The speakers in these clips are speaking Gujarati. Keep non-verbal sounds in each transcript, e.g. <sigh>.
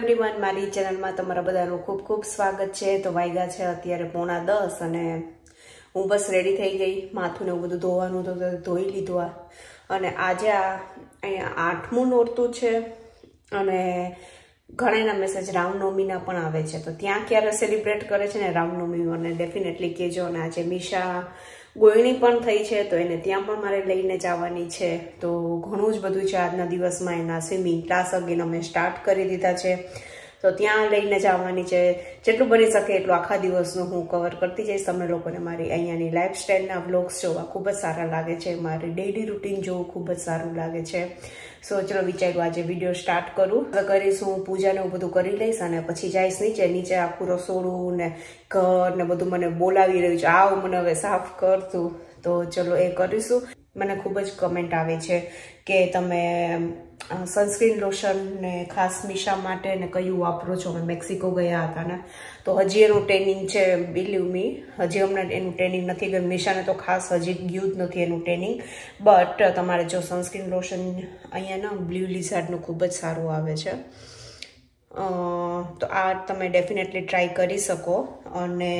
એવરીવન મારી ચેનલમાં તમારા બધાનું ખૂબ ખૂબ સ્વાગત છે તો વાયગા છે અત્યારે પોણા દસ અને હું બસ રેડી થઈ ગઈ માથું ને એવું બધું ધોવાનું તો ધોઈ લીધું આ અને આજે આ અહીંયા આઠમું નોરતું છે અને ઘણા એના મેસેજ રામનવમીના પણ આવે છે તો ત્યાં ક્યારે સેલિબ્રેટ કરે છે ને રામનવમી અને ડેફિનેટલી કહેજો અને આજે મિશા ગોયણી પણ થઈ છે તો એને ત્યાં પણ મારે લઈને જવાની છે તો ઘણું જ બધું છે આજના દિવસમાં એના સ્વિમિંગ ક્લાસ અગેન અમે સ્ટાર્ટ કરી દીધા છે તો ત્યાં લઈને જવાની છે જેટલું બની શકે એટલું આખા દિવસનું હું કવર કરતી જઈશ તમે લોકોને મારી અહીંયાની લાઇફસ્ટાઈલના વ્લોગ્સ જોવા ખૂબ જ સારા લાગે છે મારી ડેઇલી રૂટીન જોવું ખૂબ જ સારું લાગે છે સો ચલો વિચાર્યું આજે વિડીયો સ્ટાર્ટ કરું કરીશ હું પૂજાને એવું બધું કરી લઈશ અને પછી જઈશ નીચે નીચે આખું રસોડું ને ઘર ને બધું મને બોલાવી રહ્યું છે આવું મને હવે સાફ કરશું તો ચલો એ કરીશું મને ખૂબ જ કમેન્ટ આવે છે કે તમે સનસ્ક્રીન લોશન ને ખાસ મિશા માટે ને કયું વાપરો છો અમે મેક્સિકો ગયા હતા ને તો હજી એનું ટ્રેનિંગ છે બિલીવ મી હજી હમણાં એનું ટ્રેનિંગ નથી ગયું મિશાને તો ખાસ હજી ગયું જ નથી એનું ટ્રેનિંગ બટ તમારે જો સનસ્ક્રીન લોશન અહીંયા ને બ્લુ લિઝાર્ડનું ખૂબ જ સારું આવે છે તો આ તમે ડેફિનેટલી ટ્રાય કરી શકો અને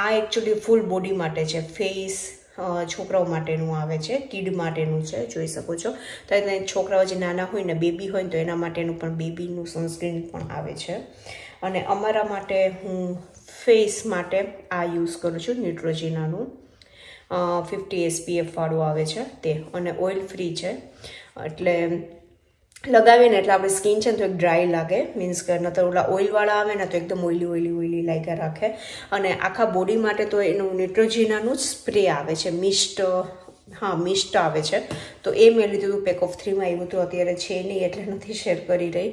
આ એકચ્યુઅલી ફૂલ બોડી માટે છે ફેસ છોકરાઓ માટેનું આવે છે કિડ માટેનું છે જોઈ શકો છો તો એને છોકરાઓ જે નાના હોય ને બેબી હોય ને તો એના માટેનું પણ બેબીનું સનસ્ક્રીન પણ આવે છે અને અમારા માટે હું ફેસ માટે આ યુઝ કરું છું ન્યુટ્રોજીનાનું ફિફ્ટી એસપીએફવાળું આવે છે તે અને ઓઇલ ફ્રી છે એટલે લગાવીએ ને એટલે આપણે સ્કિન છે ને તો એક ડ્રાય લાગે મીન્સ કે ન તો ઓલા ઓઇલવાળા આવે ને તો એકદમ ઓઇલી ઓઇલી ઓઇલી લાગ્યા રાખે અને આખા બોડી માટે તો એનું નેટ્રોજીનાનું જ સ્પ્રે આવે છે મિસ્ટ હા મિસ્ટ આવે છે તો એ મેં લીધું હતું પેક ઓફ થ્રીમાં આવ્યું હતું અત્યારે છે નહીં એટલે નથી શેર કરી રહી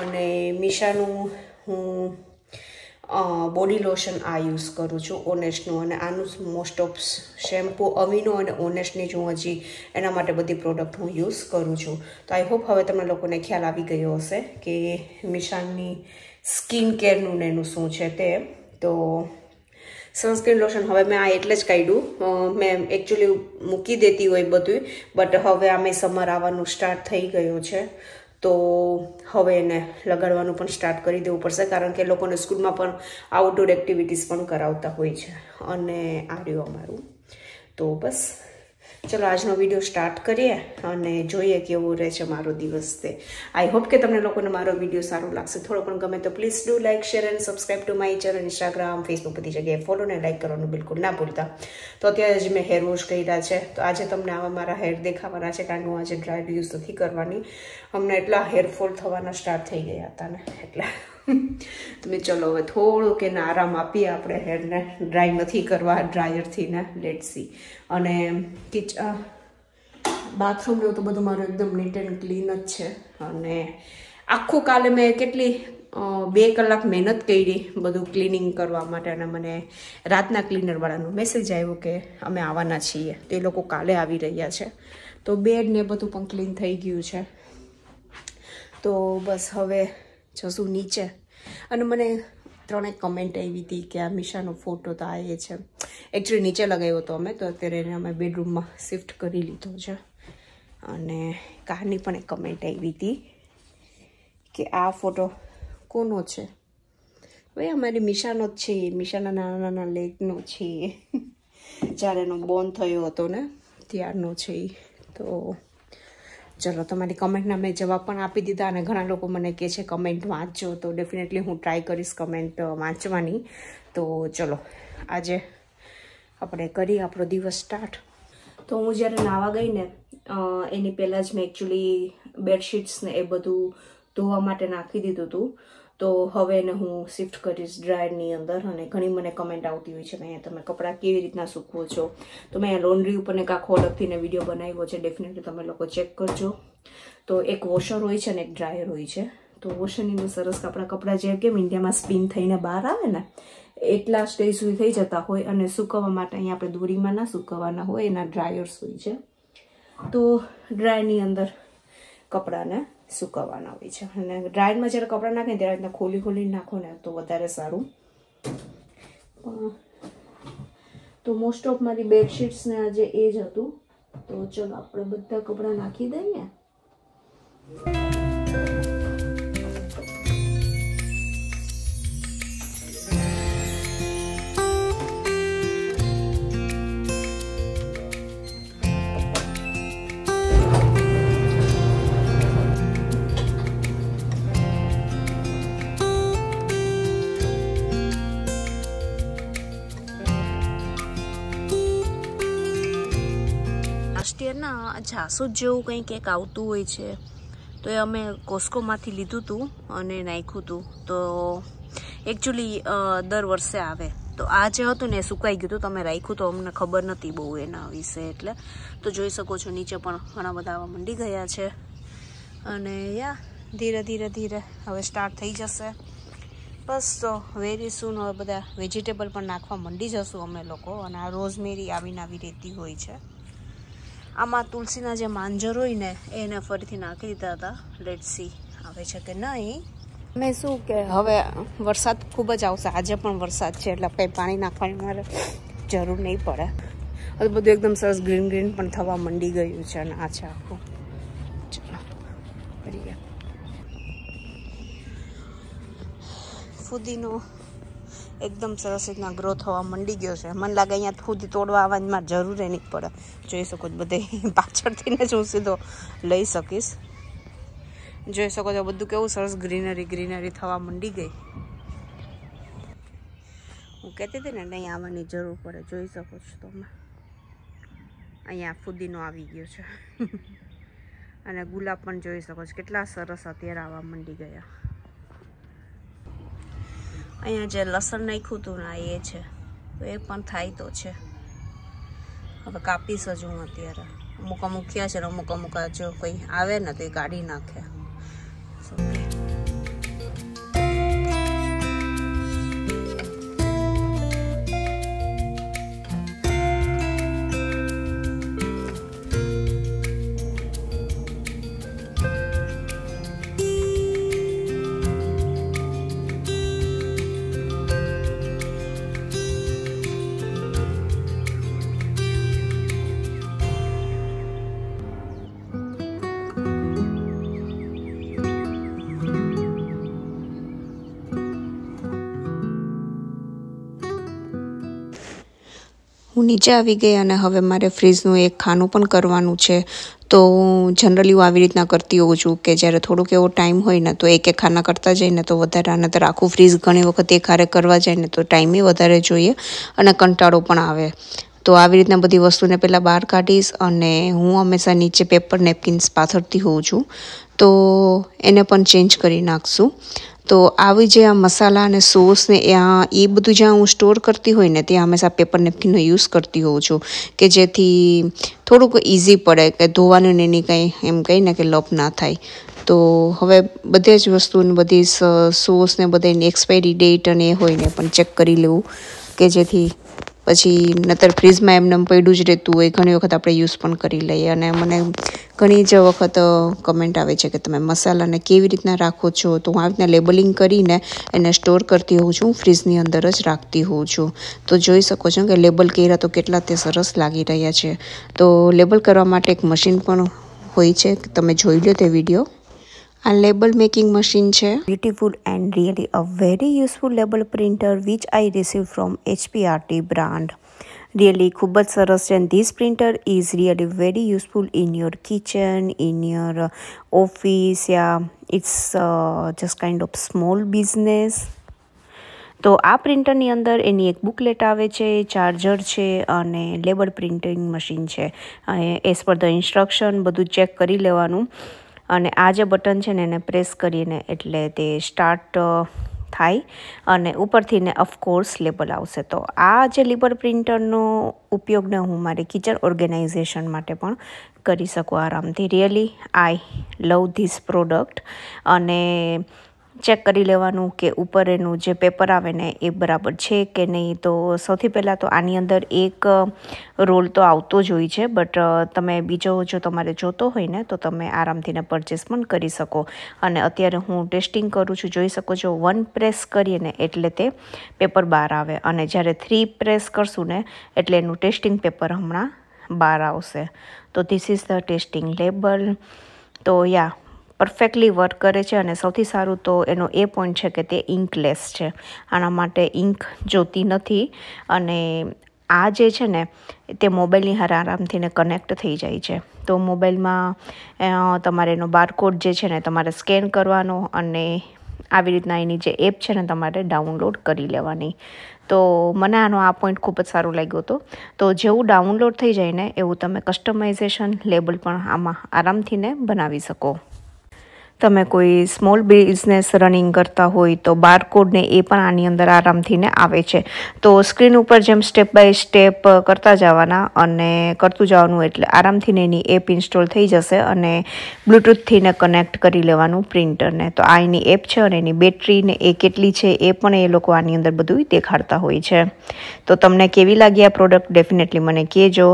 અને મિશાનું હું બોડી લોશન આ યુઝ કરું છું ઓનેસ્ટનું અને આનું મોસ્ટ ઓફ શેમ્પૂ અવિનો અને ઓનેસ્ટની જ હું હજી એના માટે બધી પ્રોડક્ટ હું યુઝ કરું છું તો આઈ હોપ હવે તમને લોકોને ખ્યાલ આવી ગયો હશે કે મિશાનની સ્કિન કેરનું ને એનું શું છે તે તો સનસ્ક્રીન લોશન હવે મેં આ એટલે જ કાઢ્યું મેં એકચ્યુઅલી મૂકી દેતી હોય બધું બટ હવે આ મેં સમર આવવાનું સ્ટાર્ટ થઈ ગયો છે તો હવે એને લગાડવાનું પણ સ્ટાર્ટ કરી દેવું પડશે કારણ કે લોકોને સ્કૂલમાં પણ આઉટડોર એક્ટિવિટીઝ પણ કરાવતા હોય છે અને આ અમારું તો બસ ચલો આજનો વિડીયો સ્ટાર્ટ કરીએ અને જોઈએ કેવો રહે છે મારો દિવસ તે આઈ હોપ કે તમને લોકોને મારો વિડીયો સારો લાગશે થોડો પણ ગમે તો please do like share and subscribe to my channel Instagram Facebook બધી જગ્યાએ ફોલો અને લાઇક કરવાનું બિલકુલ ના ભૂલતા તો અત્યારે જ મેં હેર વોશ કર્યા છે તો આજે તમને આવા મારા હેર દેખાવાના છે કારણ કે હું આજે ડ્રાય યુઝ નથી કરવાની અમને એટલા હેરફોલ થવાના સ્ટાર્ટ થઈ ગયા હતા ને એટલા <laughs> તમે ચલો હવે થોડુંક એને આરામ આપીએ આપણે હેરને ડ્રાય નથી કરવા ડ્રાયરથી ને લેટસી અને કિચ બાથરૂમ એવું તો બધું મારું એકદમ નીટ એન્ડ ક્લીન જ છે અને આખું કાલે મેં કેટલી બે કલાક મહેનત કરી બધું ક્લિનિંગ કરવા માટે અને મને રાતના ક્લીનરવાળાનો મેસેજ આવ્યો કે અમે આવવાના છીએ તો એ લોકો કાલે આવી રહ્યા છે તો બેડને બધું પણ ક્લીન થઈ ગયું છે તો બસ હવે જશું નીચે અને મને ત્રણેક કમેન્ટ આવી હતી કે આ મિશાનો ફોટો તો આવે છે એકચ્યુઅલી નીચે લગાવ્યો હતો અમે તો અત્યારે એને અમે બેડરૂમમાં શિફ્ટ કરી લીધો છે અને કારની પણ એક કમેન્ટ આવી હતી કે આ ફોટો કોનો છે ભાઈ અમારી મિશાનો જ છે મિશાના નાના નાના લેકનો છે જ્યારે એનો બોન થયો હતો ને ત્યારનો છે તો ચલો તમારી કમેન્ટના મેં જવાબ પણ આપી દીધા અને ઘણા લોકો મને કહે છે કમેન્ટ વાંચો તો ડેફિનેટલી હું ટ્રાય કરીશ કમેન્ટ વાંચવાની તો ચલો આજે આપણે કરી આપણો દિવસ સ્ટાર્ટ તો હું જ્યારે નાવા ગઈ ને એની પહેલાં જ મેં એકચ્યુઅલી બેડશીટ્સને એ બધું ધોવા માટે નાખી દીધું હતું તો હવે ને હું શિફ્ટ કરીશ ડ્રાયરની અંદર અને ઘણી મને કમેન્ટ આવતી હોય છે કે અહીંયા તમે કપડાં કેવી રીતના સૂકવો છો તો મેં લોન્ડ્રી ઉપર એક આખો અલગથીને વિડીયો બનાવ્યો છે ડેફિનેટલી તમે લોકો ચેક કરજો તો એક વોશર હોય છે ને એક ડ્રાયર હોય છે તો વોશરની અંદર સરસ આપણા કપડાં જે કેમ ઇન્ડિયામાં સ્પિન થઈને બહાર આવે ને એટલા સ્ટેજ સુધી થઈ જતા હોય અને સૂકવવા માટે અહીંયા આપણે દોરીમાં ના સૂકવવાના હોય એના ડ્રાયર્સ હોય છે તો ડ્રાયરની અંદર કપડાંને સુકવવાના હોય છે અને ડ્રાયરમાં જ્યારે કપડાં નાખીને ત્યારે રીતના ખોલી ખોલી નાખો ને તો વધારે સારું તો મોસ્ટ ઓફ મારી બેડશીટ્સને આજે એ જ હતું તો ચલો આપણે બધા કપડાં નાખી દઈએ છે ને જાસૂદ જેવું કંઈક એક આવતું હોય છે તો એ અમે કોસ્કોમાંથી લીધું હતું અને નાખ્યું હતું તો એકચ્યુઅલી દર વર્ષે આવે તો આ જે હતું ને એ સુકાઈ ગયું હતું તમે રાખ્યું તો અમને ખબર નથી બહુ એના વિશે એટલે તો જોઈ શકો છો નીચે પણ ઘણા બધા આવા મંડી ગયા છે અને યા ધીરે ધીરે ધીરે હવે સ્ટાર્ટ થઈ જશે બસ તો વેરી સૂન હવે બધા વેજીટેબલ પણ નાખવા મંડી જશું અમે લોકો અને આ રોઝમેરી આવીને આવી રહેતી હોય છે આમાં તુલસીના જે માંજર હોય ને એને ફરીથી નાખી દીધા હતા લેટ સી આવે છે કે નહીં મેં શું કે હવે વરસાદ ખૂબ જ આવશે આજે પણ વરસાદ છે એટલે કંઈ પાણી નાખવાની મારે જરૂર નહીં પડે હવે બધું એકદમ સરસ ગ્રીન ગ્રીન પણ થવા મંડી ગયું છે અને આ છે આખું ચલો ફૂદીનો એકદમ સરસ રીતના ગ્રો થવા મંડી ગયો છે મને લાગે અહીંયા ખુદ તોડવા આવવાની જરૂર એ નહીં પડે જોઈ શકો છો બધે <laughs> પાછળથી જ હું સીધો લઈ શકીશ જોઈ શકો છો બધું કેવું સરસ ગ્રીનરી ગ્રીનરી થવા મંડી ગઈ હું કહેતી હતી ને નહીં આવવાની જરૂર પડે જોઈ શકો છો તમે અહીંયા ફુદીનો આવી ગયો છે <laughs> અને ગુલાબ પણ જોઈ શકો છો કેટલા સરસ અત્યારે આવવા મંડી ગયા અહીંયા જે લસણ નાખ્યું હતું ને એ છે તો એ પણ થાય તો છે હવે કાપી જ હું અત્યારે અમુક અમુક છે ને અમુક અમુક જો કોઈ આવે ને તો એ કાઢી નાખે હું નીચે આવી ગઈ અને હવે મારે ફ્રીજનું એક ખાનું પણ કરવાનું છે તો જનરલી હું આવી રીતના કરતી હોઉં છું કે જ્યારે થોડોક એવો ટાઈમ હોય ને તો એક એક ખાના કરતા ને તો વધારે અને તો આખું ફ્રીજ ઘણી વખત એક હારે કરવા જાય ને તો ટાઈમે વધારે જોઈએ અને કંટાળો પણ આવે તો આવી રીતના બધી વસ્તુને પહેલાં બહાર કાઢીશ અને હું હંમેશા નીચે પેપર નેપકિન્સ પાથરતી હોઉં છું તો એને પણ ચેન્જ કરી નાખશું તો આવી જે આ મસાલા અને સોસ ને આ એ બધું જ્યાં હું સ્ટોર કરતી હોય ને ત્યાં હંમેશા પેપર નેપકિનનો યુઝ કરતી હોઉં છું કે જેથી થોડુંક ઇઝી પડે કે ધોવાનું ને એની કંઈ એમ કહીને કે લપ ના થાય તો હવે બધે જ વસ્તુને બધી સોસ ને બધાની એક્સપાયરી ડેટ અને એ હોય ને પણ ચેક કરી લેવું કે જેથી પછી નતર ફ્રીજમાં એમને પડ્યું જ રહેતું હોય ઘણી વખત આપણે યુઝ પણ કરી લઈએ અને મને ઘણી જ વખત કમેન્ટ આવે છે કે તમે મસાલાને કેવી રીતના રાખો છો તો હું આવી રીતના લેબલિંગ કરીને એને સ્ટોર કરતી હોઉં છું ફ્રીજની અંદર જ રાખતી હોઉં છું તો જોઈ શકો છો કે લેબલ કર્યા તો કેટલા તે સરસ લાગી રહ્યા છે તો લેબલ કરવા માટે એક મશીન પણ હોય છે તમે જોઈ લો તે વિડીયો આ લેબલ મેકિંગ મશીન છે beautiful and really a very useful label printer which I receive from HPRT brand really ખૂબ જ સરસ છે this printer is really very useful in your kitchen in your office યા it's just kind of small business તો આ પ્રિન્ટરની અંદર એની એક બુકલેટ આવે છે ચાર્જર છે અને લેબર પ્રિન્ટિંગ મશીન છે એઝ પર ધ ઇન્સ્ટ્રક્શન બધું ચેક કરી લેવાનું અને આ જે બટન છે ને એને પ્રેસ કરીને એટલે તે સ્ટાર્ટ થાય અને ઉપરથી ને ઓફકોર્સ લેબલ આવશે તો આ જે લેબલ પ્રિન્ટરનો ઉપયોગને હું મારી કિચન ઓર્ગેનાઇઝેશન માટે પણ કરી શકું આરામથી really I love this product અને ચેક કરી લેવાનું કે ઉપર એનું જે પેપર આવે ને એ બરાબર છે કે નહીં તો સૌથી પહેલાં તો આની અંદર એક રોલ તો આવતો જ હોય છે બટ તમે બીજો જો તમારે જોતો હોય ને તો તમે આરામથીને પરચેસ પણ કરી શકો અને અત્યારે હું ટેસ્ટિંગ કરું છું જોઈ શકો છો વન પ્રેસ કરીએ ને એટલે તે પેપર બહાર આવે અને જ્યારે થ્રી પ્રેસ કરશું ને એટલે એનું ટેસ્ટિંગ પેપર હમણાં બહાર આવશે તો this is the testing label તો યા પરફેક્ટલી વર્ક કરે છે અને સૌથી સારું તો એનો એ પોઈન્ટ છે કે તે ઇન્કલેસ છે આના માટે ઇન્ક જોતી નથી અને આ જે છે ને તે મોબાઈલની હારે આરામથી કનેક્ટ થઈ જાય છે તો મોબાઈલમાં તમારે એનો બારકોડ જે છે ને તમારે સ્કેન કરવાનો અને આવી રીતના એની જે એપ છે ને તમારે ડાઉનલોડ કરી લેવાની તો મને આનો આ પોઈન્ટ ખૂબ જ સારો લાગ્યો હતો તો જેવું ડાઉનલોડ થઈ જાય ને એવું તમે કસ્ટમાઇઝેશન લેબલ પણ આમાં આરામથી ને બનાવી શકો તમે કોઈ સ્મોલ બિઝનેસ રનિંગ કરતા હોય તો બારકોડને એ પણ આની અંદર આરામથી ને આવે છે તો સ્ક્રીન ઉપર જેમ સ્ટેપ બાય સ્ટેપ કરતા જવાના અને કરતું જવાનું એટલે આરામથી ને એની એપ ઇન્સ્ટોલ થઈ જશે અને બ્લૂટૂથથીને કનેક્ટ કરી લેવાનું પ્રિન્ટરને તો આ એની એપ છે અને એની બેટરીને એ કેટલી છે એ પણ એ લોકો આની અંદર બધું દેખાડતા હોય છે તો તમને કેવી લાગી આ પ્રોડક્ટ ડેફિનેટલી મને કહેજો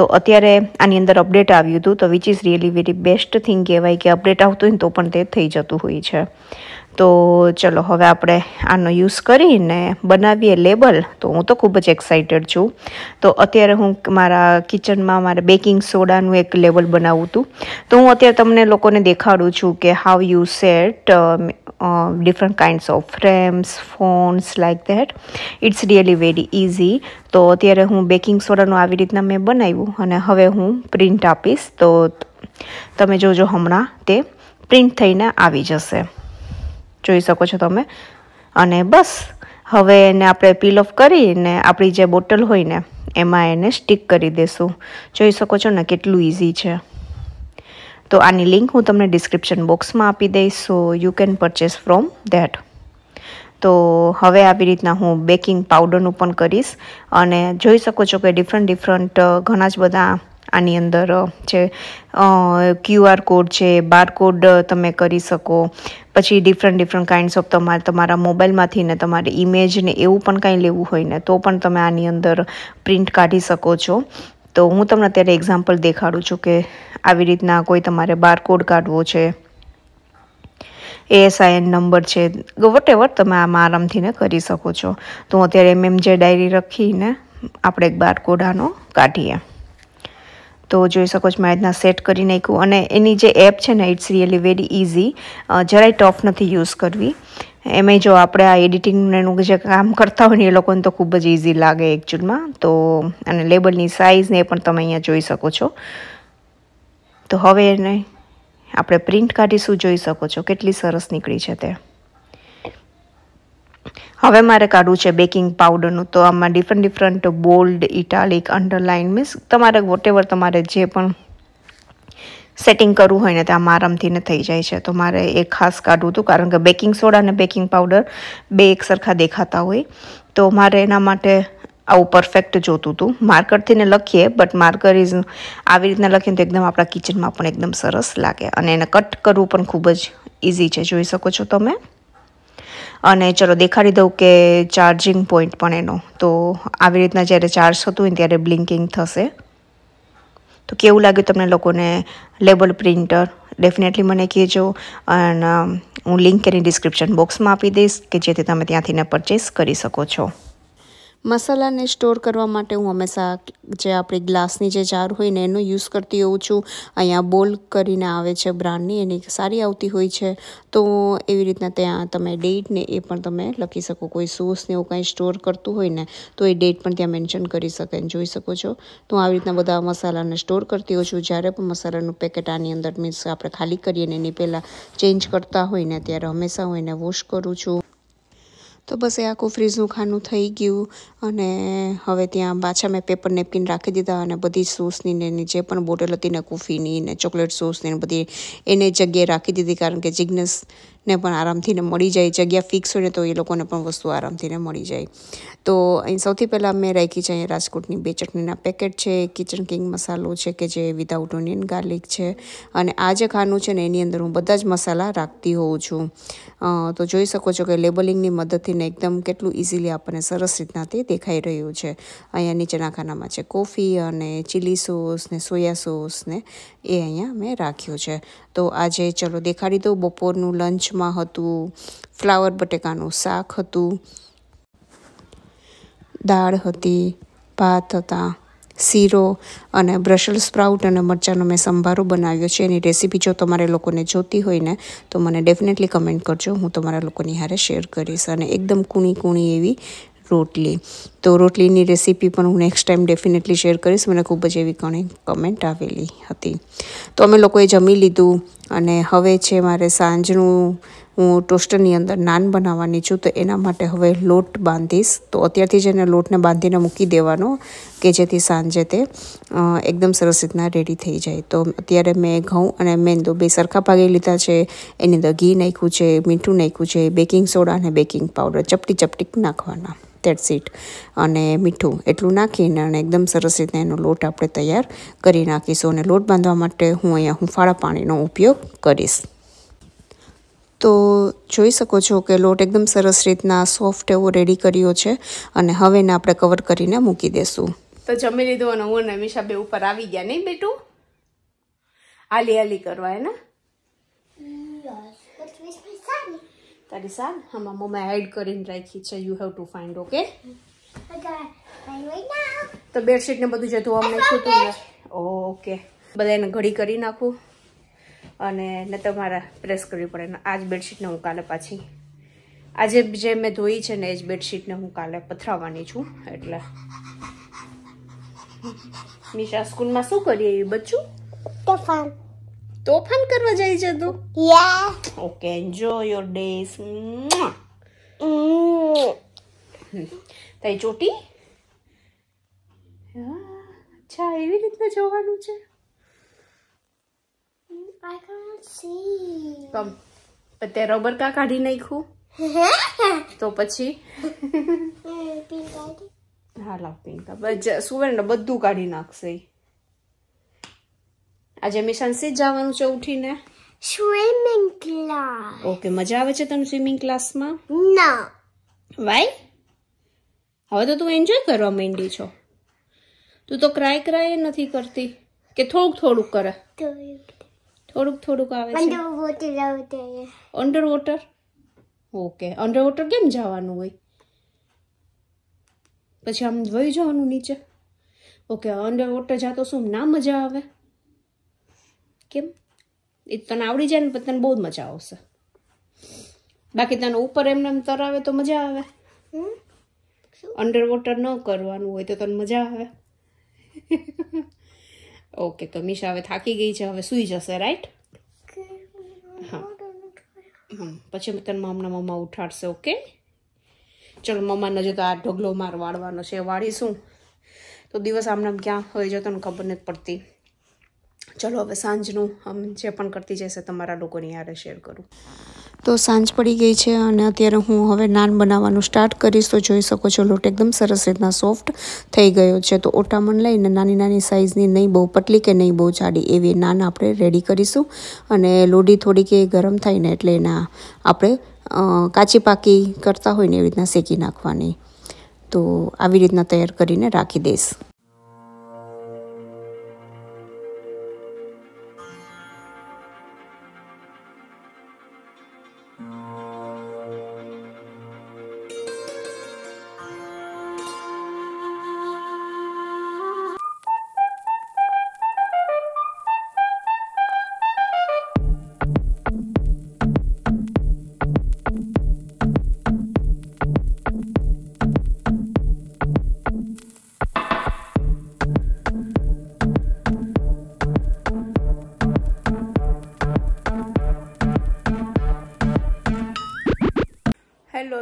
તો અત્યારે આની અંદર અપડેટ આવ્યું હતું તો which is really very best thing કહેવાય કે અપડેટ આવતું હોય તો પણ પણ તે થઈ જતું હોય છે તો ચલો હવે આપણે આનો યુઝ કરીને બનાવીએ લેબલ તો હું તો ખૂબ જ એક્સાઇટેડ છું તો અત્યારે હું મારા કિચનમાં મારે બેકિંગ સોડાનું એક લેબલ બનાવું હતું તો હું અત્યારે તમને લોકોને દેખાડું છું કે how you set different kinds of frames fonts like that it's really very easy તો અત્યારે હું બેકિંગ સોડાનું આવી રીતના મેં બનાવ્યું અને હવે હું પ્રિન્ટ આપીશ તો તમે જોજો હમણાં તે પ્રિન્ટ થઈને આવી જશે જોઈ શકો છો તમે અને બસ હવે એને આપણે પીલ ઓફ કરીને આપણી જે બોટલ હોય ને એમાં એને સ્ટીક કરી દેશું જોઈ શકો છો ને કેટલું ઇઝી છે તો આની લિંક હું તમને ડિસ્ક્રિપ્શન બોક્સમાં આપી દઈશ so you can purchase from that તો હવે આવી રીતના હું બેકિંગ પાવડરનું પણ કરીશ અને જોઈ શકો છો કે ડિફરન્ટ ડિફરન્ટ ઘણા જ બધા આની અંદર છે ક્યુઆર કોડ છે બારકોડ તમે કરી શકો પછી ડિફરન્ટ ડિફરન્ટ કાઇન્ડ્સ ઓફ તમારે તમારા મોબાઈલમાંથી ને તમારે ઇમેજને એવું પણ કાંઈ લેવું હોય ને તો પણ તમે આની અંદર પ્રિન્ટ કાઢી શકો છો તો હું તમને અત્યારે એક્ઝામ્પલ દેખાડું છું કે આવી રીતના કોઈ તમારે બારકોડ કાઢવો છે એએસઆઈએન નંબર છે વટ એવર તમે આમાં આરામથી ને કરી શકો છો તો હું અત્યારે એમ એમ જે ડાયરી રખીને આપણે એક બારકોડ આનો કાઢીએ તો જોઈ શકો છો મેં રીતના સેટ કરી નાખ્યું અને એની જે એપ છે ને ઇટ્સ રિયલી વેરી ઇઝી જરાય ટફ નથી યુઝ કરવી એમાં જો આપણે આ એડિટિંગનું જે કામ કરતા હોય ને એ લોકોને તો ખૂબ જ ઇઝી લાગે એકચ્યુઅલમાં તો અને લેબલની સાઇઝને એ પણ તમે અહીંયા જોઈ શકો છો તો હવે એને આપણે પ્રિન્ટ કાઢીશું જોઈ શકો છો કેટલી સરસ નીકળી છે તે હવે મારે કાઢવું છે બેકિંગ પાવડરનું તો આમાં different different bold italic underline means તમારે વોટેવર તમારે જે પણ સેટિંગ કરવું હોય ને તે આમાં આરામથી ને થઈ જાય છે તો મારે એ ખાસ કાઢવું હતું કારણ કે બેકિંગ સોડા અને બેકિંગ પાવડર બે એક સરખા દેખાતા હોય તો મારે એના માટે આવું પરફેક્ટ જોતું હતું માર્કરથીને લખીએ બટ માર્કર ઇઝ આવી રીતના લખીએ તો એકદમ આપણા કિચનમાં પણ એકદમ સરસ લાગે અને એને કટ કરવું પણ ખૂબ જ ઇઝી છે જોઈ શકો છો તમે અને ચલો દેખાડી દઉં કે ચાર્જિંગ પોઈન્ટ પણ એનો તો આવી રીતના જ્યારે ચાર્જ થતું હોય ત્યારે બ્લિંકિંગ થશે તો કેવું લાગ્યું તમને લોકોને લેબલ પ્રિન્ટર ડેફિનેટલી મને કહેજો અને હું લિંક એની ડિસ્ક્રિપ્શન બોક્સમાં આપી દઈશ કે જેથી તમે ત્યાંથી પરચેસ કરી શકો છો મસાલાને સ્ટોર કરવા માટે હું હંમેશા જે આપણી ગ્લાસની જે જાર હોય ને એનો યુઝ કરતી હોઉં છું અહીંયા બોલ કરીને આવે છે બ્રાન્ડની એની સારી આવતી હોય છે તો એવી રીતના ત્યાં તમે ડેટને એ પણ તમે લખી શકો કોઈ સોસને એવું કંઈ સ્ટોર કરતું હોય ને તો એ ડેટ પણ ત્યાં મેન્શન કરી શકે જોઈ શકો છો તો આવી રીતના બધા મસાલાને સ્ટોર કરતી હોઉં છું જ્યારે પણ મસાલાનું પેકેટ આની અંદર મીન્સ આપણે ખાલી કરીએ ને એની પહેલાં ચેન્જ કરતા હોય ને ત્યારે હંમેશા હું એને વોશ કરું છું તો બસ એ આખું ફ્રીજનું ખાનું થઈ ગયું અને હવે ત્યાં પાછા મેં પેપર નેપકિન રાખી દીધા અને બધી સોસની ને એની જે પણ બોટલ હતી ને કોફીની ને ચોકલેટ સોસની ને બધી એને જગ્યાએ રાખી દીધી કારણ કે જિગ્નેસ ને પણ આરામથીને મળી જાય જગ્યા ફિક્સ હોય ને તો એ લોકોને પણ વસ્તુ આરામથીને મળી જાય તો અહીં સૌથી પહેલાં મેં રાખી છે અહીંયા રાજકોટની બે ચટણીના પેકેટ છે કિચન કિંગ મસાલો છે કે જે વિધાઉટ ઓનિયન ગાર્લિક છે અને આ જે ખાનું છે ને એની અંદર હું બધા જ મસાલા રાખતી હોઉં છું તો જોઈ શકો છો કે લેબલિંગની મદદથી ને એકદમ કેટલું ઇઝીલી આપણને સરસ રીતના તે દેખાઈ રહ્યું છે અહીંયા નીચેના ખાનામાં છે કોફી અને ચીલી સોસ ને સોયા સોસ ને એ અહીંયા મેં રાખ્યું છે તો આજે ચલો દેખાડી દઉં બપોરનું લંચ રાજમા હતું ફ્લાવર બટેકાનું શાક હતું દાળ હતી ભાત હતા શીરો અને બ્રશલ સ્પ્રાઉટ અને મરચાંનો મેં સંભારો બનાવ્યો છે એની રેસીપી જો તમારે લોકોને જોતી હોય ને તો મને ડેફિનેટલી કમેન્ટ કરજો હું તમારા લોકોની હારે શેર કરીશ અને એકદમ કૂણી કૂણી એવી રોટલી તો રોટલીની રેસીપી પણ હું નેક્સ્ટ ટાઈમ ડેફિનેટલી શેર કરીશ મને ખૂબ જ એવી ઘણી કમેન્ટ આવેલી હતી તો અમે લોકોએ જમી લીધું અને હવે છે મારે સાંજનું હું ટોસ્ટરની અંદર નાન બનાવવાની છું તો એના માટે હવે લોટ બાંધીશ તો અત્યારથી જ એને લોટને બાંધીને મૂકી દેવાનો કે જેથી સાંજે તે એકદમ સરસ રીતના રેડી થઈ જાય તો અત્યારે મેં ઘઉં અને મેંદો બે સરખા ભાગે લીધા છે એની અંદર ઘી નાખ્યું છે મીઠું નાખ્યું છે બેકિંગ સોડા અને બેકિંગ પાવડર ચપટી ચપટી નાખવાના દેટ્સ ઇટ અને મીઠું એટલું નાખીને અને એકદમ સરસ રીતે એનો લોટ આપણે તૈયાર કરી નાખીશું અને લોટ બાંધવા માટે હું અહીંયા હુંફાળા પાણીનો ઉપયોગ કરીશ તો જોઈ શકો છો કે લોટ એકદમ સરસ રીતના સોફ્ટ એવો રેડી કર્યો છે અને હવે એને આપણે કવર કરીને મૂકી દેશું તો જમી લીધું અને હું અને મિશા બે ઉપર આવી ગયા નહીં બેટું આલી આલી કરવા એના that સાર all આમાં મમ્મા એડ કરીને રાખી છે you have to find okay તો બેડશીટ ને બધું જે ધોવા નાખ્યું હતું ઓકે બધા એને ઘડી કરી નાખું અને ને તમારે પ્રેસ કરવી પડે આ જ બેડશીટને હું કાલે પાછી આજે જે મેં ધોઈ છે ને એ જ બેડશીટને હું કાલે પથરાવવાની છું એટલે નિશા સ્કૂલમાં શું કરીએ એ બચ્ચું તોફાન તો તોફાન કરવા જાય છે તું યા ઓકે એન્જોય યોર ડેસ તઈ ચોટી અચ્છા એવી રીતના જોવાનું છે આઈ કાન્ટ સી કમ પતે રબર કા કાઢી નાખ્યું <laughs> તો પછી mm, હા લાવ પિંકા સુવર્ણ બધું કાઢી નાખશે આજે મિશન સી જવાનું છે ઉઠીને સ્વિમિંગ ક્લાસ ઓકે મજા આવે છે તને સ્વિમિંગ ક્લાસમાં ના વાય હવે તો તું એન્જોય કરવા માંડી છો તું તો ક્રાય ક્રાય નથી કરતી કે થોડુંક થોડુંક કરે થોડુંક થોડુંક આવે છે under water okay under water કેમ જવાનું હોય પછી આમ વહી જવાનું નીચે ઓકે અંડર વોટર જાતો શું ના મજા આવે કેમ એ તને આવડી જાય ને તને બહુ મજા આવશે બાકી તને ઉપર એમને એમ તરાવે તો મજા આવે અંડર વોટર ન કરવાનું હોય તો તને મજા આવે ઓકે <laughs> તો મિશા હવે થાકી ગઈ છે હવે સૂઈ જશે રાઈટ હા પછી તને મમ્મના મમ્મા ઉઠાડશે ઓકે ચલો મમ્માને જો તો આ ઢગલો માર વાળવાનો છે વાળીશું તો દિવસ આમને ક્યાં હોય જતો ખબર નથી પડતી ચલો હવે સાંજનું જે પણ કરતી જશે તમારા લોકોની યારે શેર કરું તો સાંજ પડી ગઈ છે અને અત્યારે હું હવે નાન બનાવવાનું સ્ટાર્ટ કરીશ તો જોઈ શકો છો લોટ એકદમ સરસ રીતના સોફ્ટ થઈ ગયો છે તો ઓટામણ લઈને નાની નાની સાઇઝની નહીં બહુ પતલી કે નહીં બહુ જાડી એવી નાન આપણે રેડી કરીશું અને લોડી થોડીક એ ગરમ થાય ને એટલે એના આપણે કાચી પાકી કરતા હોય ને એવી રીતના શેકી નાખવાની તો આવી રીતના તૈયાર કરીને રાખી દઈશ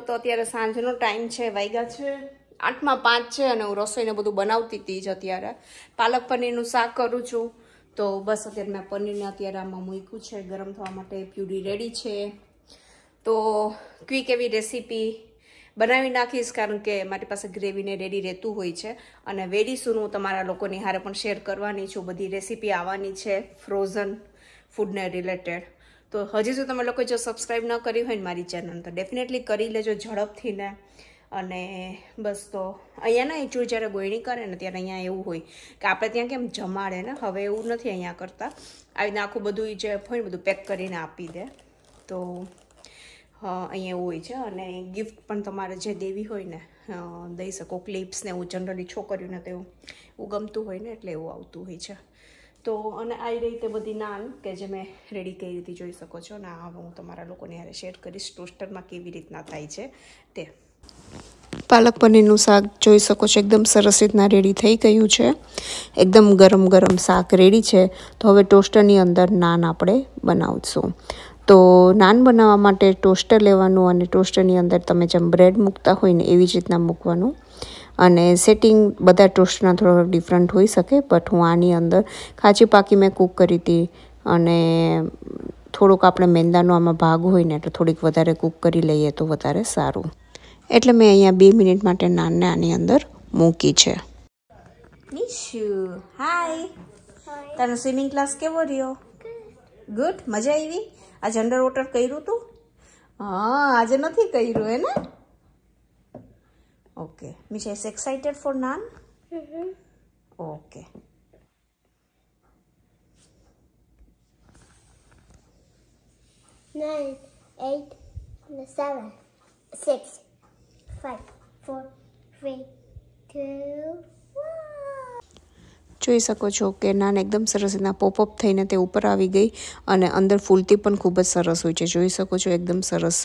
તો અત્યારે સાંજનો ટાઈમ છે વાગ્યા છે આઠમાં પાંચ છે અને હું રસોઈને બધું બનાવતી હતી જ અત્યારે પાલક પનીરનું શાક કરું છું તો બસ અત્યારે મેં પનીરને અત્યારે આમાં મૂક્યું છે ગરમ થવા માટે પ્યુરી રેડી છે તો ક્વિક એવી રેસીપી બનાવી નાખીશ કારણ કે મારી પાસે ગ્રેવીને રેડી રહેતું હોય છે અને વેડીસું હું તમારા લોકોની હારે પણ શેર કરવાની છું બધી રેસીપી આવવાની છે ફ્રોઝન ફૂડને રિલેટેડ તો હજી જો તમે લોકો જો સબસ્ક્રાઈબ ન કરી હોય ને મારી ચેનલ તો ડેફિનેટલી કરી લેજો ઝડપથી ને અને બસ તો અહીંયાના એચુર જ્યારે ગોયણી કરે ને ત્યારે અહીંયા એવું હોય કે આપણે ત્યાં કેમ જમાડે ને હવે એવું નથી અહીંયા કરતા આવી રીતે આખું બધું જે હોય ને બધું પેક કરીને આપી દે તો અહીંયા એવું હોય છે અને ગિફ્ટ પણ તમારે જે દેવી હોય ને દઈ શકો ક્લિપ્સ ને એવું જનરલી છોકરીઓને તો એવું ગમતું હોય ને એટલે એવું આવતું હોય છે તો અને આવી રહી તે બધી નાન કે જે મેં રેડી કરી રીતે જોઈ શકો છો ને આ હું તમારા લોકોને યારે શેર કરીશ ટોસ્ટરમાં કેવી રીતના થાય છે તે પાલક પનીરનું શાક જોઈ શકો છો એકદમ સરસ રીતના રેડી થઈ ગયું છે એકદમ ગરમ ગરમ શાક રેડી છે તો હવે ટોસ્ટરની અંદર નાન આપણે બનાવશું તો નાન બનાવવા માટે ટોસ્ટર લેવાનું અને ટોસ્ટરની અંદર તમે જેમ બ્રેડ મૂકતા હોય ને એવી જ રીતના મૂકવાનું અને સેટિંગ બધા ટોસ્ટના થોડો ડિફરન્ટ હોઈ શકે બટ હું આની અંદર ખાચી પાકી મેં કૂક કરી હતી અને થોડુંક આપણે મેંદાનો આમાં ભાગ હોય ને એટલે થોડીક વધારે કૂક કરી લઈએ તો વધારે સારું એટલે મેં અહીંયા બે મિનિટ માટે નાનને આની અંદર મૂકી છે નિશુ હાય તારો સ્વિમિંગ ક્લાસ કેવો રહ્યો ગુડ મજા આવી આજે અંડર વોટર કર્યું તું હા આજે નથી કર્યું એને Okay. Misha is excited for naan? Mm -hmm. Okay. Nine, eight, seven, six, five, four, three, two, જોઈ શકો છો કે નાન એકદમ સરસ રીતના પોપઅપ થઈને તે ઉપર આવી ગઈ અને અંદર ફૂલતી પણ ખૂબ જ સરસ હોય છે જોઈ શકો છો એકદમ સરસ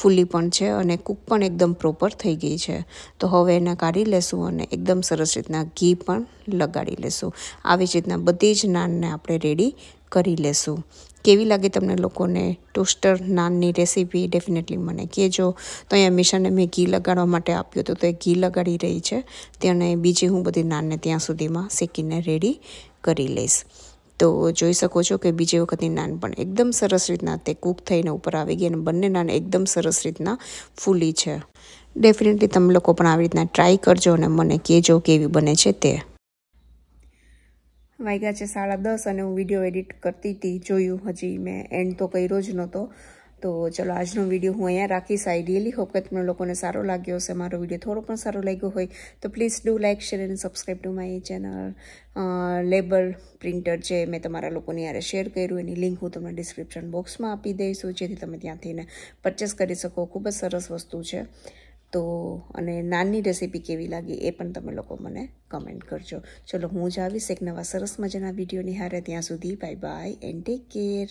ફૂલી પણ છે અને કૂક પણ એકદમ પ્રોપર થઈ ગઈ છે તો હવે એને કાઢી લેશું અને એકદમ સરસ રીતના ઘી પણ લગાડી લેશું આવી જ રીતના બધી જ નાનને આપણે રેડી કરી લેશું કેવી લાગે તમને લોકોને ટોસ્ટર નાનની રેસીપી ડેફિનેટલી મને કહેજો તો અહીંયા મિશાને મેં ઘી લગાડવા માટે આપ્યું હતું તો એ ઘી લગાડી રહી છે તેને બીજી હું બધી નાનને ત્યાં સુધીમાં શેકીને રેડી કરી લઈશ તો જોઈ શકો છો કે બીજી વખતની નાન પણ એકદમ સરસ રીતના તે કૂક થઈને ઉપર આવી ગઈ અને બંને નાન એકદમ સરસ રીતના ફૂલી છે ડેફિનેટલી તમે લોકો પણ આવી રીતના ટ્રાય કરજો અને મને કહેજો કેવી બને છે તે વાગ્યા છે સાડા દસ અને હું વિડીયો એડિટ કરતી હતી જોયું હજી મેં એન્ડ તો કર્યો જ નહોતો તો ચલો આજનો વિડીયો હું અહીંયા રાખીશ આઈ રિયલી હોપ કે તમને લોકોને સારો લાગ્યો હશે મારો વિડીયો થોડો પણ સારો લાગ્યો હોય તો please do like share and subscribe to my channel label printer જે મેં તમારા લોકોની યારે શેર કર્યું એની લિંક હું તમને ડિસ્ક્રિપ્શન બોક્સમાં આપી દઈશું જેથી તમે ત્યાંથી પરચેસ કરી શકો ખૂબ જ સરસ વસ્તુ છે તો અને નાનની રેસીપી કેવી લાગી એ પણ તમે લોકો મને કમેન્ટ કરજો ચલો હું જ આવીશ એક નવા સરસ મજાના વિડીયોની હારે ત્યાં સુધી bye bye and take care